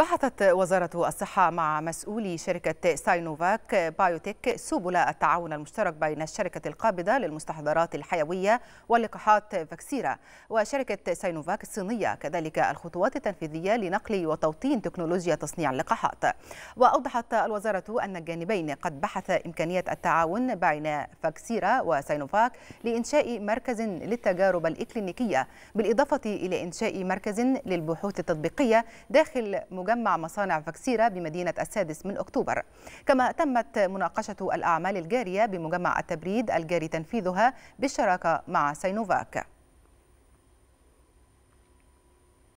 بحثت وزارة الصحة مع مسؤولي شركة ساينوفاك بايوتيك سبل التعاون المشترك بين الشركة القابضة للمستحضرات الحيوية ولقاحات فاكسيرا وشركة ساينوفاك الصينية كذلك الخطوات التنفيذية لنقل وتوطين تكنولوجيا تصنيع اللقاحات وأوضحت الوزارة أن الجانبين قد بحثا إمكانية التعاون بين فاكسيرا وساينوفاك لإنشاء مركز للتجارب الإكلينيكية بالإضافة إلى إنشاء مركز للبحوث التطبيقية داخل مجال مجمع مصانع فاكسيرا بمدينة السادس من أكتوبر كما تمت مناقشة الأعمال الجارية بمجمع التبريد الجاري تنفيذها بالشراكة مع سينوفاك